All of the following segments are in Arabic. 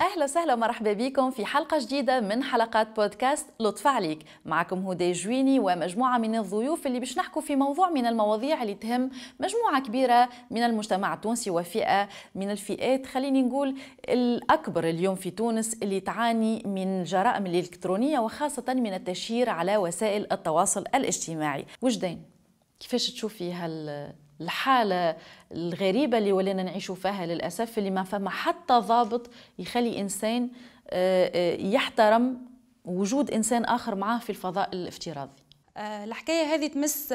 اهلا وسهلا ومرحبا بكم في حلقه جديده من حلقات بودكاست لطف عليك معكم هدى جويني ومجموعه من الضيوف اللي باش نحكوا في موضوع من المواضيع اللي تهم مجموعه كبيره من المجتمع التونسي وفئه من الفئات خليني نقول الاكبر اليوم في تونس اللي تعاني من الجرائم الالكترونيه وخاصه من التشهير على وسائل التواصل الاجتماعي وجدين كيفاش تشوفي هال الحاله الغريبه اللي ولينا نعيشوا فيها للاسف اللي ما فما حتى ضابط يخلي انسان آه، آه، يحترم وجود انسان اخر معاه في الفضاء الافتراضي آه، الحكايه هذه تمس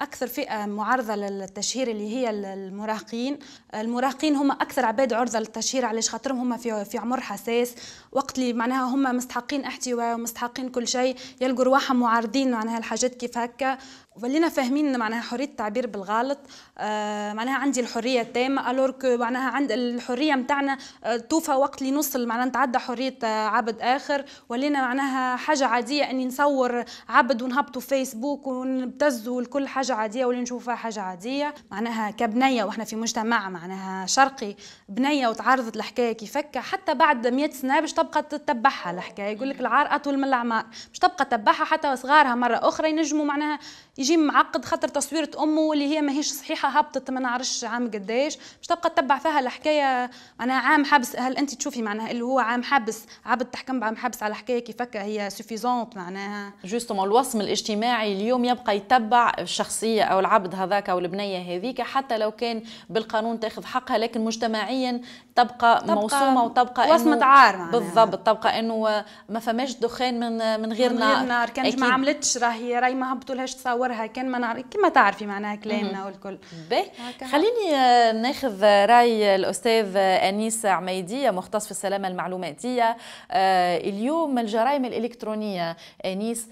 اكثر فئه معرضه للتشهير اللي هي المراهقين المراهقين هم اكثر عباد عرضه للتشهير علاش خاطرهم هم في في عمر حساس وقت اللي معناها هم مستحقين احتواء ومستحقين كل شيء يلقوا رواحهم معارضين معناها الحاجات كيف هكا ولينا فاهمين معناها حريه التعبير بالغلط آه معناها عندي الحريه التامه الورك معناها عند الحريه نتاعنا آه، توفى وقت اللي نوصل معناها نتعدى حريه آه، عبد اخر ولينا معناها حاجه عاديه اني نصور عبد ونهبطوا فيسبوك ونبتزوا لكل حاجه عاديه ولي نشوفها حاجه عاديه معناها كبنيه واحنا في مجتمع معناها شرقي بنيه وتعرضت لحكايه كيفك حتى بعد 100 سنه باش تبقى تتبعها الحكايه يقول لك العار اطول من العمار باش تبقى تتبعها حتى صغارها مره اخرى ينجموا معناها يجي معقد خاطر تصويره امه اللي هي ماهيش صحيحه هبطت ما نعرفش عام قداش باش تبقى تتبع فيها الحكايه معناها عام حبس هل انت تشوفي معناها اللي هو عام حبس عبد تحكم بعام حبس على حكايه كيفك هي سوفيزونت معناها جوستومون الوصم الاجتماعي اليوم يبقى يتبع الشخصيه او العبد هذاك او البنيه هذيك حتى لو كان بالقانون تاخذ حقها لكن مجتمعيا تبقى, موسومه موصومه وتبقى وصمه عار بالضبط تبقى انه ما فماش دخان من من غير من غير نار, نار. كان ما عملتش راهي راهي ما هبطولهاش تصورها كان ما نعرف كما تعرفي معناها كلامنا والكل باهي خليني آه، ناخذ راي الاستاذ آه، انيس عميديه مختص في السلامه المعلوماتيه آه، اليوم الجرائم الالكترونيه انيس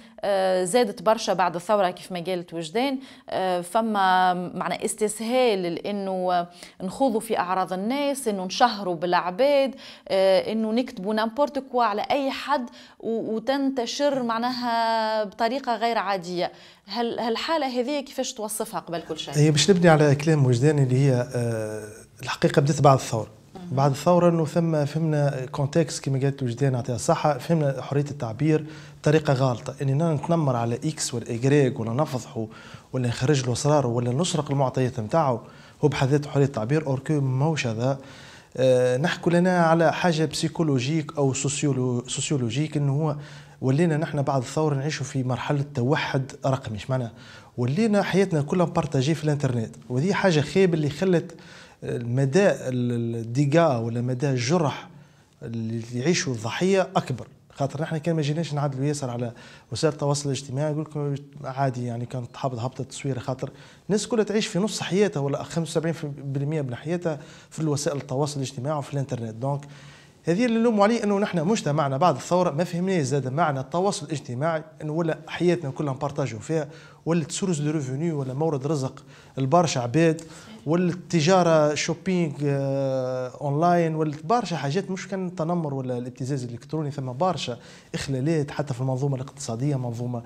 زادت برشا بعد الثوره كيف ما قالت وجدان فما معنى استسهال لانه نخوضوا في اعراض الناس انه نشهر يتبهروا بالعباد آه، انه نكتبوا نامبورت كوا على اي حد وتنتشر معناها بطريقه غير عاديه هل هالحاله هذه كيفاش توصفها قبل كل شيء هي باش نبني على كلام وجداني اللي هي آه، الحقيقه بدات بعد الثوره بعد الثوره انه ثم فهمنا كونتكست كما قالت وجدان عطيها الصحه فهمنا حريه التعبير بطريقه غالطه اننا نتنمر على اكس ولا ايكغيك ولا نفضحه ولا نخرج له اسراره ولا نسرق المعطيات نتاعو هو بحد ذاته حريه التعبير اوركو موش هذا آه، نحكوا لنا على حاجه بسيكولوجيك او سوسيولوجيك انه هو ولينا نحن بعد الثوره نعيشوا في مرحله توحد رقمي مش معنى ولينا حياتنا كلها بارتاجي في الانترنت وهذه حاجه خايبه اللي خلت مدى الديغا ولا مدى الجرح اللي يعيشوا الضحيه اكبر خاطر احنا كان ما جيناش نعدلوا ياسر على وسائل التواصل الاجتماعي يقول لكم عادي يعني كانت هبط هبطه التصوير خاطر الناس كلها تعيش في نص حياتها ولا 75% من حياتها في وسائل التواصل الاجتماعي وفي الانترنت دونك هذه اللي نلوموا عليه انه نحن مجتمعنا بعد الثوره ما فهمناش زاد معنى التواصل الاجتماعي انه ولا حياتنا كلها نبارطاجوا فيها ولات سورس دو ريفوني ولا مورد رزق لبرشا عباد ولات تجاره شوبينغ آه، اونلاين ولات برشا حاجات مش كان التنمر ولا الابتزاز الالكتروني ثم برشا اخلالات حتى في المنظومه الاقتصاديه منظومه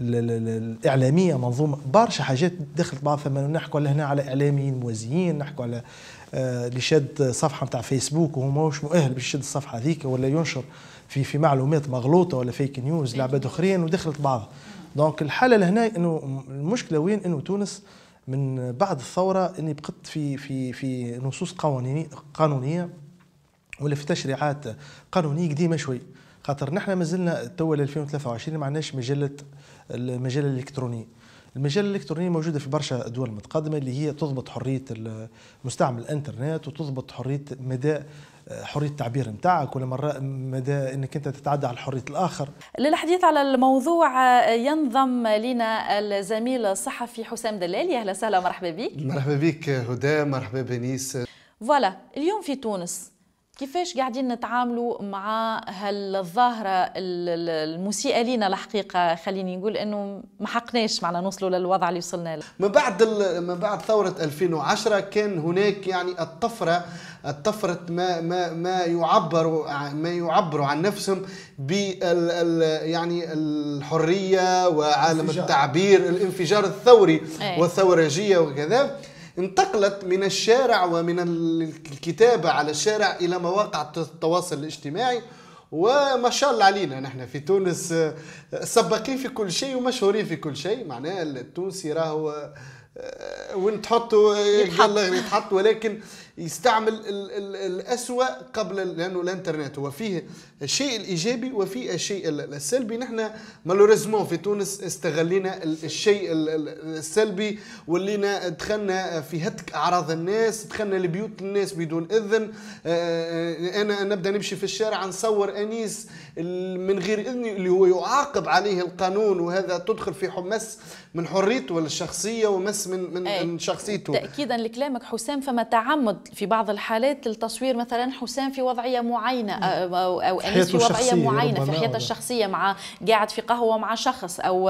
الاعلاميه منظومه برشا حاجات دخلت بعض ثم نحكوا هنا على اعلاميين موازيين نحكوا على اللي آه، شد صفحه نتاع فيسبوك وهو مش مؤهل باش يشد الصفحه هذيك ولا ينشر في في معلومات مغلوطه ولا فيك نيوز لعباد اخرين ودخلت بعض دونك الحاله لهنا انه المشكله وين انه تونس من بعد الثوره اني بقت في في في نصوص قوانينيه قانونيه ولا في تشريعات قانونيه قديمه شوي خاطر نحن مازلنا تو 2023 ما عندناش مجله المجال الالكتروني المجال الالكتروني موجوده في برشا دول متقدمه اللي هي تضبط حريه مستعمل الانترنت وتضبط حريه مدى آه، حريه التعبير نتاعك ولا مرة مدى انك انت تتعدى على حريه الاخر للحديث على الموضوع آه، ينضم لنا الزميل الصحفي حسام دلالي اهلا وسهلا ومرحبا بك مرحبا بك هدى مرحبا بنيس فوالا اليوم في تونس كيفاش قاعدين نتعاملوا مع هالظاهرة المسيئة لينا الحقيقة خليني نقول أنه ما حقناش معنا نوصلوا للوضع اللي وصلنا له من بعد من بعد ثورة 2010 كان هناك يعني الطفرة الطفرة ما ما ما يعبر ما يعبروا عن نفسهم ب يعني الحرية وعالم التعبير الانفجار الثوري إيه. والثورجية وكذا انتقلت من الشارع ومن الكتابة على الشارع إلى مواقع التواصل الاجتماعي وما شاء الله علينا نحن في تونس آه، سباقين في كل شيء ومشهورين في كل شيء معناه التونسي راهو آه، وين تحطوا آه، يتحط ولكن يستعمل الـ الـ الأسوأ قبل لأنه الانترنت هو فيه الشيء الإيجابي وفيه الشيء السلبي نحن مالوريزمون في تونس استغلينا الشيء السلبي ولينا دخلنا في هتك أعراض الناس دخلنا لبيوت الناس بدون إذن آه، آه، أنا نبدأ نمشي في الشارع نصور أنيس من غير إذن اللي هو يعاقب عليه القانون وهذا تدخل في حمس من حريته الشخصية ومس من من, إيه. من شخصيته تأكيدا لكلامك حسام فما تعمد في بعض الحالات التصوير مثلا حسام في وضعيه معينه او او انيس في وضعيه معينه في حياته الشخصيه مع قاعد في قهوه مع شخص او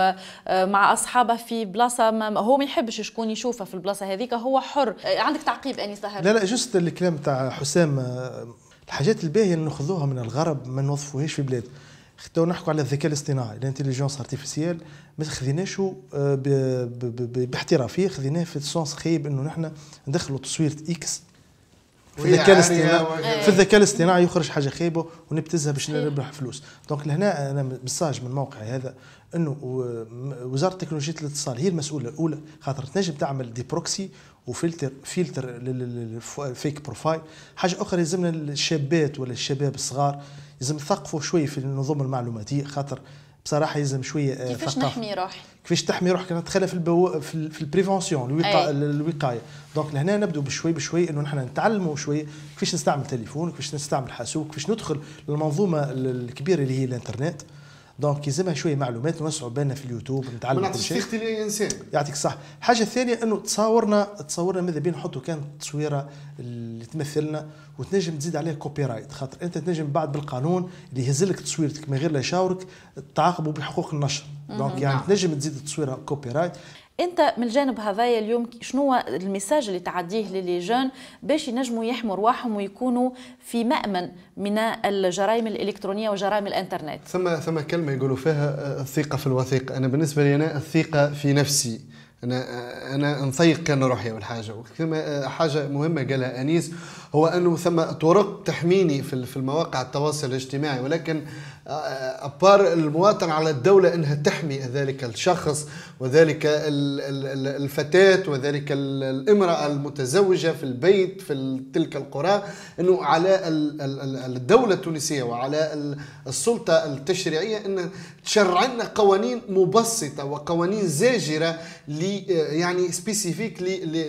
آه، مع اصحابه في بلاصه ما هو ما يحبش شكون يشوفه في البلاصه هذيك هو حر آه، عندك تعقيب انيس لا لا جست الكلام تاع حسام آه، الحاجات الباهيه اللي ناخذوها من الغرب ما نوظفوهاش في بلاد تو نحكوا على الذكاء الاصطناعي الانتليجونس ارتيفيسيال ما خذيناش باحترافيه خذيناه في السونس خايب انه نحن ندخلوا تصويره اكس في الذكاء الاصطناعي إيه. في الذكاء الاصطناعي يخرج حاجه خايبه ونبتزها باش نربح إيه. فلوس دونك لهنا انا مساج من موقعي هذا انه وزاره تكنولوجيا الاتصال هي المسؤوله الاولى خاطر تنجم تعمل دي بروكسي وفلتر فلتر للفيك بروفايل حاجه اخرى يلزمنا الشابات ولا الشباب الصغار لازم يثقفوا شويه في النظم المعلوماتيه خاطر بصراحه يلزم شويه آه، كيفاش نحمي روحي كيفاش تحمي روحك ندخلها في البو... في, البريفونسيون الوقا... الوقايه دونك لهنا نبدأ بشوي بشوي انه نحن نتعلموا شوي كيفاش نستعمل تليفون كيفاش نستعمل حاسوب كيفاش ندخل للمنظومه الكبيره اللي هي الانترنت دونك يلزمها شويه معلومات نوسعوا بالنا في اليوتيوب نتعلم كل شيء ما لاي انسان يعطيك الصح الحاجه الثانيه انه تصاورنا تصاورنا ماذا بين نحطوا كان تصويره اللي تمثلنا وتنجم تزيد عليها كوبي رايت خاطر انت تنجم بعد بالقانون اللي يهزلك تصويرتك من غير لا يشاورك تعاقبه بحقوق النشر دونك يعني نعم. تنجم تزيد التصويره كوبي رايت انت من الجانب هذايا اليوم شنو المساج اللي تعديه للي جون باش ينجموا يحموا رواحهم ويكونوا في مامن من الجرائم الالكترونيه وجرائم الانترنت ثم ثم كلمه يقولوا فيها آه، الثقه في الوثيقه انا بالنسبه لي انا الثقه في نفسي انا انا نسيق كان روحي اول حاجه وكما حاجه مهمه قالها انيس هو انه ثم طرق تحميني في المواقع التواصل الاجتماعي ولكن آه، ابار المواطن على الدوله انها تحمي ذلك الشخص وذلك الفتاه وذلك الامراه المتزوجه في البيت في تلك القرى انه على الدوله التونسيه وعلى السلطه التشريعيه ان تشرع لنا قوانين مبسطه وقوانين زاجره لي يعني سبيسيفيك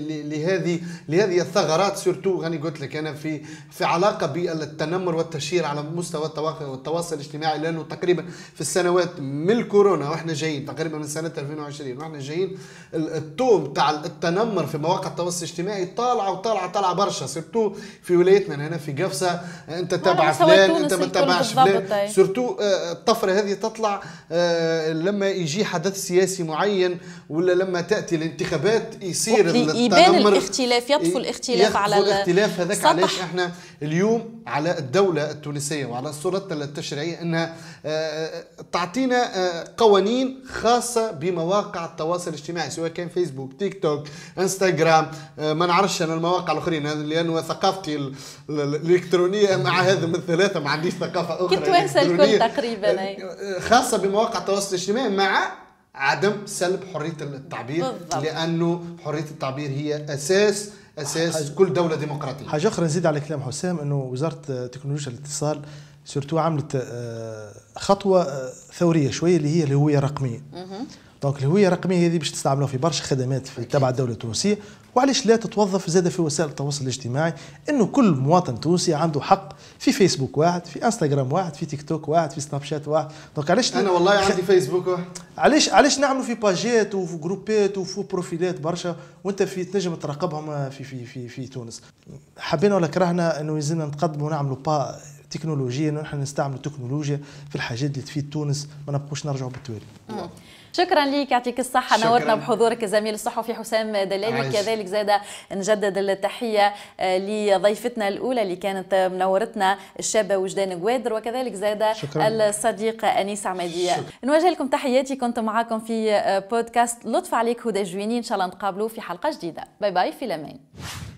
لهذه لهذه الثغرات سورتو غني قلت لك انا في في علاقه بالتنمر والتشهير على مستوى التواصل الاجتماعي لانه تقريبا في السنوات من الكورونا واحنا جايين تقريبا من سنه 2020 واحنا جايين التوم تاع التنمر في مواقع التواصل الاجتماعي طالعه وطالعه طالعه برشا سورتو في ولايتنا هنا في قفصه انت تابع فلان انت ما تابعش فلان سورتو آه، الطفره هذه تطلع آه، لما يجي حدث سياسي معين ولا لما تاتي الانتخابات يصير يبان الاختلاف يطفو الاختلاف على الاختلاف هذاك علاش احنا اليوم على الدوله التونسيه وعلى سلطتنا التشريعيه انها آه، آه، تعطينا آه، قوانين خاصه بمواقع التواصل الاجتماعي سواء كان فيسبوك تيك توك انستغرام ما نعرفش انا المواقع الاخرين لانه ثقافتي الالكترونيه مع هذا من الثلاثه ما عنديش ثقافه اخرى كنت الكل تقريبا خاصه بمواقع التواصل الاجتماعي مع عدم سلب حريه التعبير بالضبط. لانه حريه التعبير هي اساس اساس حاجة كل دوله ديمقراطيه حاجه اخرى نزيد على كلام حسام انه وزاره تكنولوجيا الاتصال سورتو عملت آه، خطوه آه، ثوريه شويه اللي هي الهويه الرقميه دونك الهويه الرقميه هذه باش تستعملوها في برشا خدمات في تبع الدوله التونسيه وعلاش لا تتوظف زاده في وسائل التواصل الاجتماعي انه كل مواطن تونسي عنده حق في فيسبوك واحد في انستغرام واحد في تيك توك واحد في سناب شات واحد دونك علاش انا والله خ... عندي فيسبوك واحد علاش علاش نعملوا في باجات وفي جروبات وفي بروفيلات برشا وانت في تنجم تراقبهم في في في في تونس حبينا ولا كرهنا انه يزيدنا نتقدموا ونعملوا با تكنولوجيا نحن نستعملوا تكنولوجيا في الحاجات اللي تفيد تونس ما نبقوش نرجعوا بالتوالي شكرا لك يعطيك الصحة نورتنا بحضورك الزميل الصحفي حسام دلالي كذلك زاد نجدد التحية آه، لضيفتنا الأولى اللي كانت منورتنا الشابة وجدان قوادر وكذلك زاد الصديقة أنيس عمادية نوجه لكم تحياتي كنت معاكم في آه، بودكاست لطف عليك هدى جويني إن شاء الله نتقابلوا في حلقة جديدة باي باي في الأمان